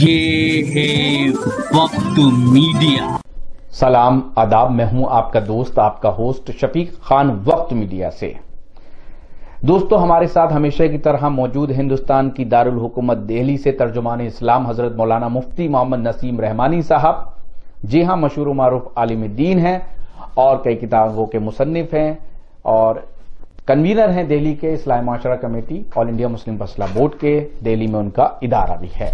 ये है वक्त मीडिया सलाम आदाब मैं हूं आपका दोस्त आपका होस्ट शफीक खान वक्त मीडिया से दोस्तों हमारे साथ हमेशा की तरह मौजूद हिंदुस्तान की दारुल हुकूमत दिल्ली से तर्जुमान इस्लाम हजरत मौलाना मुफ्ती मोहम्मद नसीम रहमानी साहब जी हां मशहूर मारूफ आलिम दीन हैं और कई किताबों के मुसनफ हैं और कन्वीनर हैं दिल्ली के इस्लाम माशरा कमेटी ऑल इंडिया मुस्लिम फसला बोर्ड के दिल्ली में उनका इदारा भी है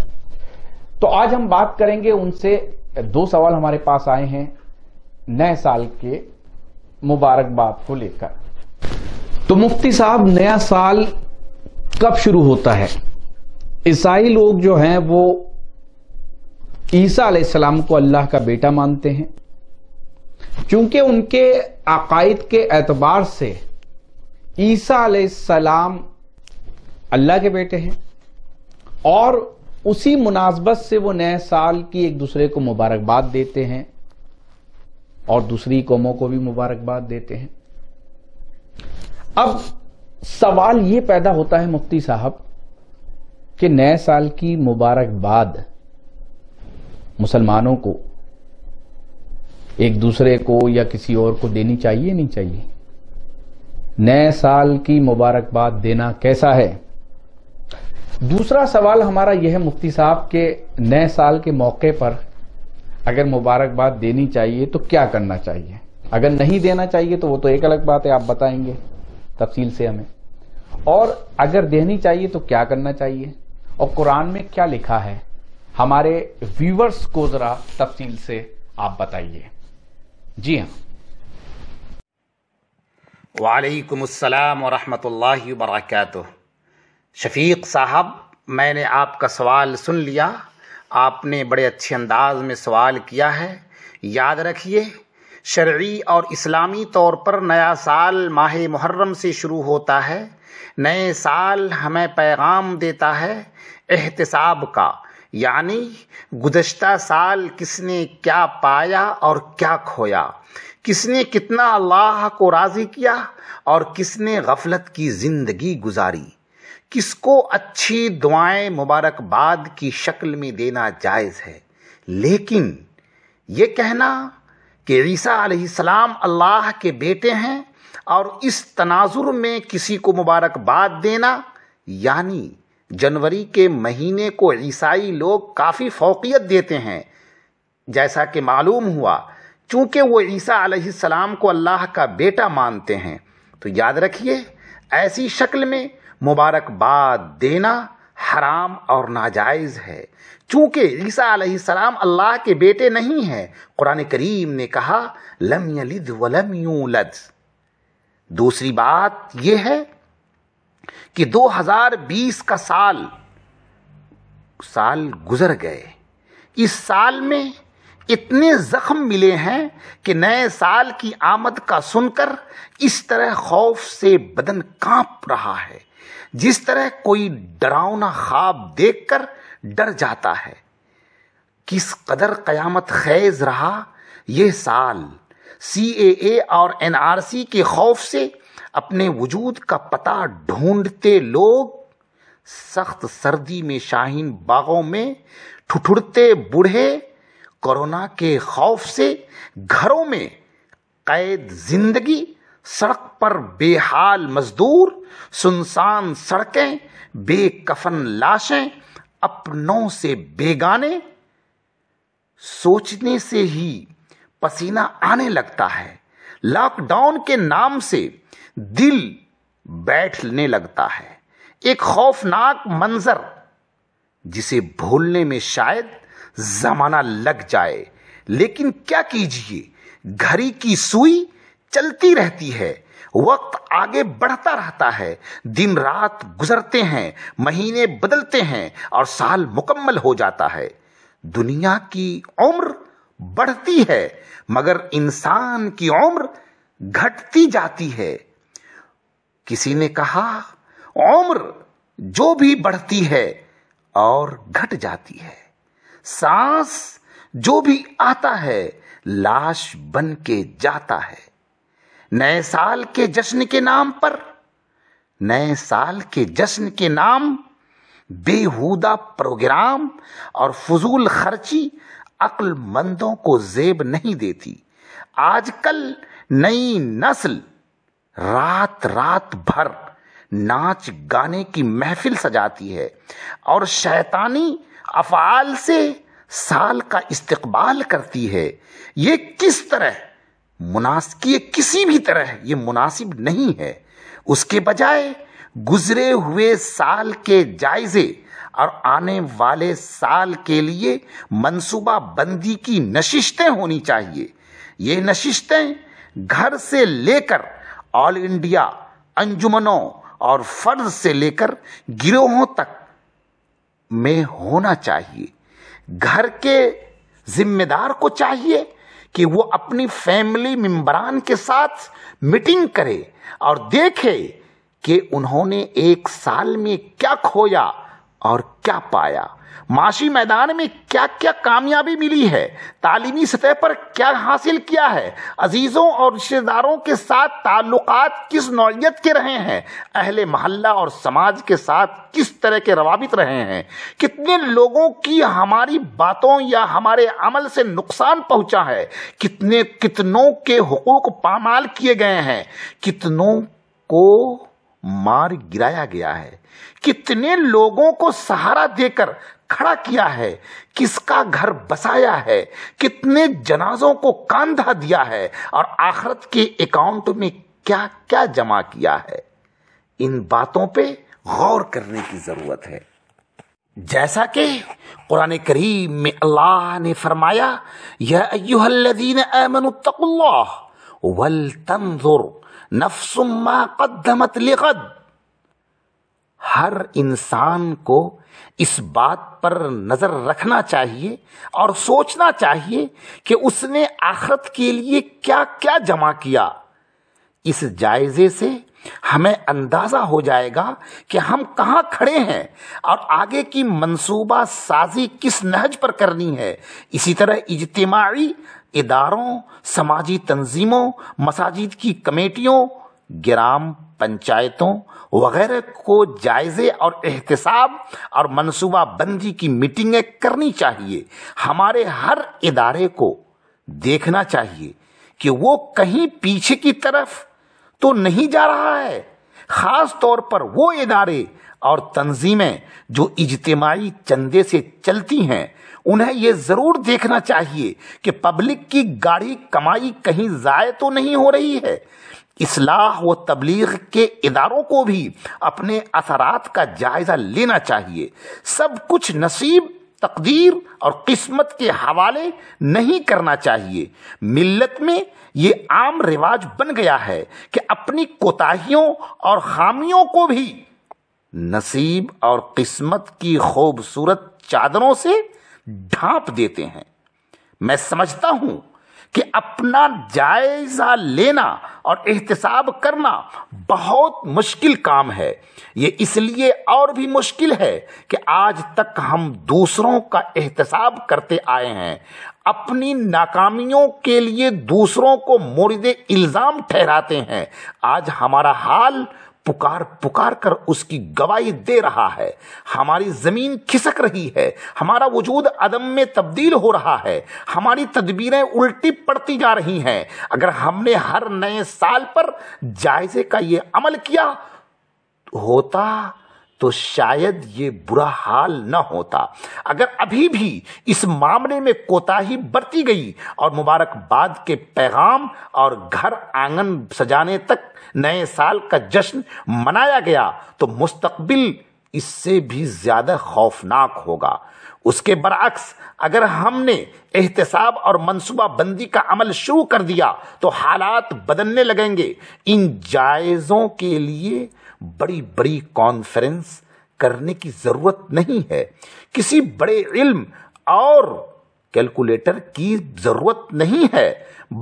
तो आज हम बात करेंगे उनसे दो सवाल हमारे पास आए हैं नए साल के मुबारकबाद को लेकर तो मुफ्ती साहब नया साल कब शुरू होता है ईसाई लोग जो हैं वो ईसा सलाम को अल्लाह का बेटा मानते हैं क्योंकि उनके अकायद के एतबार से ईसा सलाम अल्लाह के बेटे हैं और उसी मुनासबत से वो नए साल की एक दूसरे को मुबारकबाद देते हैं और दूसरी कौमों को भी मुबारकबाद देते हैं अब सवाल ये पैदा होता है मुफ्ती साहब कि नए साल की मुबारकबाद मुसलमानों को एक दूसरे को या किसी और को देनी चाहिए नहीं चाहिए नए साल की मुबारकबाद देना कैसा है दूसरा सवाल हमारा यह है मुफ्ती साहब के नए साल के मौके पर अगर मुबारकबाद देनी चाहिए तो क्या करना चाहिए अगर नहीं देना चाहिए तो वो तो एक अलग बात है आप बताएंगे तफसील से हमें और अगर देनी चाहिए तो क्या करना चाहिए और कुरान में क्या लिखा है हमारे व्यूवर्स को जरा तफसील से आप बताइए जी हाँ वालेकुम अस्सलाम वरहमतुल्लाहि वबरकातुहू शफीक साहब मैंने आपका सवाल सुन लिया आपने बड़े अच्छे अंदाज में सवाल किया है याद रखिए शर्य और इस्लामी तौर पर नया साल माह मुहर्रम से शुरू होता है नए साल हमें पैगाम देता है एहतसाब का यानी गुजशत साल किसने क्या पाया और क्या खोया किसने कितना अल्लाह को राज़ी किया और किसने गफलत की ज़िंदगी गुजारी किसको अच्छी दुआएं मुबारकबाद की शक्ल में देना जायज़ है लेकिन ये कहना कि ईसा सलाम अल्लाह के बेटे हैं और इस तनाजुर में किसी को मुबारकबाद देना यानी जनवरी के महीने को ईसाई लोग काफ़ी फोकियत देते हैं जैसा कि मालूम हुआ चूंकि वो ईसा सलाम को अल्लाह का बेटा मानते हैं तो याद रखिए ऐसी शक्ल में मुबारकबाद देना हराम और नाजायज़ है चूंकि ईसा सलाम अल्लाह के बेटे नहीं हैं कुरान करीम ने कहा लम यलिद वलम यूलद दूसरी बात यह है कि 2020 का साल साल गुजर गए इस साल में इतने जख्म मिले हैं कि नए साल की आमद का सुनकर इस तरह खौफ से बदन कांप रहा है जिस तरह कोई डरावना ख्वाब देखकर डर जाता है किस कदर कयामत खैज रहा यह साल सी ए और एन आर सी के खौफ से अपने वजूद का पता ढूंढते लोग सख्त सर्दी में शाहीन बागों में ठुठुरते बूढ़े कोरोना के खौफ से घरों में कैद जिंदगी सड़क पर बेहाल मजदूर सुनसान सड़कें बेकफन लाशें अपनों से बेगाने सोचने से ही पसीना आने लगता है लॉकडाउन के नाम से दिल बैठने लगता है एक खौफनाक मंजर जिसे भूलने में शायद जमाना लग जाए लेकिन क्या कीजिए घड़ी की सुई चलती रहती है वक्त आगे बढ़ता रहता है दिन रात गुजरते हैं महीने बदलते हैं और साल मुकम्मल हो जाता है दुनिया की उम्र बढ़ती है मगर इंसान की उम्र घटती जाती है किसी ने कहा उम्र जो भी बढ़ती है और घट जाती है सांस जो भी आता है लाश बन के जाता है नए साल के जश्न के नाम पर नए साल के जश्न के नाम बेहुदा प्रोग्राम और फजूल खर्ची अक्लमंदों को जेब नहीं देती आजकल नई नस्ल रात रात भर नाच गाने की महफिल सजाती है और शैतानी अफाल से साल का इस्तकबाल करती है ये किस तरह मुनासकी किसी भी तरह ये मुनासिब नहीं है उसके बजाय गुजरे हुए साल के जायजे और आने वाले साल के लिए मंसूबा बंदी की नशिस्तें होनी चाहिए ये नशिस्तें घर से लेकर ऑल इंडिया अंजुमनों और फर्ज से लेकर गिरोहों तक में होना चाहिए घर के जिम्मेदार को चाहिए कि वो अपनी फैमिली मेम्बरान के साथ मीटिंग करे और देखे कि उन्होंने एक साल में क्या खोया और क्या पाया माशी मैदान में क्या क्या कामयाबी मिली है तालीमी सतह पर क्या हासिल किया है अजीज़ों और रिश्तेदारों के साथ ताल्लुकात किस नौत के रहे हैं अहले महल्ला और समाज के साथ किस तरह के रवाबित रहे हैं कितने लोगों की हमारी बातों या हमारे अमल से नुकसान पहुंचा है कितने कितनों के हकूक पामाल किए गए हैं कितनों को मार गिराया गया है कितने लोगों को सहारा देकर खड़ा किया है किसका घर बसाया है कितने जनाजों को कांधा दिया है और आखरत के अकाउंट में क्या क्या जमा किया है इन बातों पे गौर करने की जरूरत है जैसा कि कुरान करीम में अल्लाह ने फरमाया यह अयुहल्लदीन वल तंजुर नफसुम्मा कदमत लिखद हर इंसान को इस बात पर नजर रखना चाहिए और सोचना चाहिए कि उसने आखरत के लिए क्या क्या जमा किया इस जायजे से हमें अंदाजा हो जाएगा कि हम कहां खड़े हैं और आगे की मंसूबा साजी किस नहज पर करनी है इसी तरह इजतमाही इदारों समाजी तंजीमों मसाजिद की कमेटियों ग्राम पंचायतों वगैरह को जायजे और एहतसाब और मनसूबा बंदी की मीटिंगें करनी चाहिए हमारे हर इदारे को देखना चाहिए कि वो कहीं पीछे की तरफ तो नहीं जा रहा है खास तौर पर वो इदारे और तंजीमें जो इजतमाही चंदे से चलती हैं उन्हें ये ज़रूर देखना चाहिए कि पब्लिक की गाड़ी कमाई कहीं ज़ाय तो नहीं हो रही है इसलाह व तबलीग के इदारों को भी अपने असरात का जायज़ा लेना चाहिए सब कुछ नसीब तकदीर और किस्मत के हवाले नहीं करना चाहिए मिल्लत में ये आम रिवाज बन गया है कि अपनी कोताहियों और खामियों को भी नसीब और किस्मत की खूबसूरत चादरों से ढांप देते हैं मैं समझता हूं कि अपना जायजा लेना और एहतसाब करना बहुत मुश्किल काम है ये इसलिए और भी मुश्किल है कि आज तक हम दूसरों का एहतसाब करते आए हैं अपनी नाकामियों के लिए दूसरों को मुर्द इल्ज़ाम ठहराते हैं आज हमारा हाल पुकार पुकार कर उसकी गवाही दे रहा है हमारी जमीन खिसक रही है हमारा वजूद अदम में तब्दील हो रहा है हमारी तदबीरें उल्टी पड़ती जा रही हैं अगर हमने हर नए साल पर जायजे का ये अमल किया होता तो शायद ये बुरा हाल न होता अगर अभी भी इस मामले में कोताही बरती गई और मुबारकबाद के पैगाम और घर आंगन सजाने तक नए साल का जश्न मनाया गया तो मुस्तकबिल इससे भी ज़्यादा खौफनाक होगा उसके बरक्स अगर हमने एहतसाब और मनसूबाबंदी का अमल शुरू कर दिया तो हालात बदलने लगेंगे इन जायज़ों के लिए बड़ी बड़ी कॉन्फ्रेंस करने की जरूरत नहीं है किसी बड़े इल्म और कैलकुलेटर की जरूरत नहीं है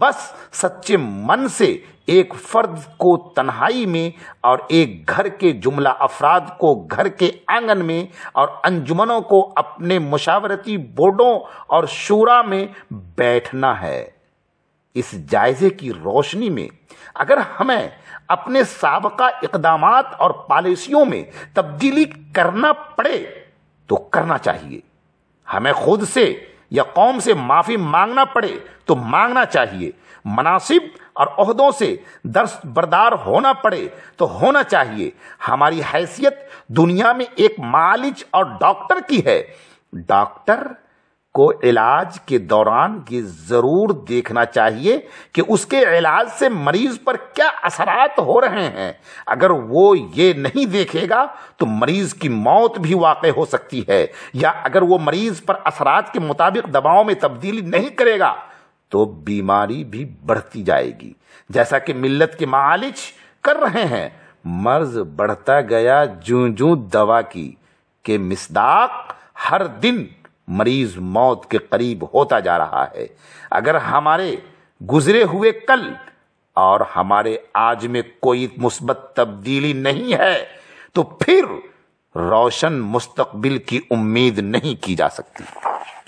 बस सच्चे मन से एक फर्द को तन्हाई में और एक घर के जुमला अफराद को घर के आंगन में और अंजुमनों को अपने मुशावरती बोर्डों और शूरा में बैठना है इस जायजे की रोशनी में अगर हमें अपने सबका इकदाम और पॉलिसियों में तब्दीली करना पड़े तो करना चाहिए हमें खुद से या कौम से माफ़ी मांगना पड़े तो मांगना चाहिए मुनासिब और अहदों से दर्श बरदार होना पड़े तो होना चाहिए हमारी हैसियत दुनिया में एक मालिज और डॉक्टर की है डॉक्टर को इलाज के दौरान ये ज़रूर देखना चाहिए कि उसके इलाज से मरीज़ पर क्या असरात हो रहे हैं अगर वो ये नहीं देखेगा तो मरीज़ की मौत भी वाक़ हो सकती है या अगर वो मरीज़ पर असरात के मुताबिक दबाव में तब्दीली नहीं करेगा तो बीमारी भी बढ़ती जाएगी जैसा कि मिल्लत के मालिज कर रहे हैं मर्ज बढ़ता गया जू जू दवा की के मिसदाक हर दिन मरीज मौत के करीब होता जा रहा है अगर हमारे गुजरे हुए कल और हमारे आज में कोई मुस्बत तब्दीली नहीं है तो फिर रोशन मुस्तकबिल की उम्मीद नहीं की जा सकती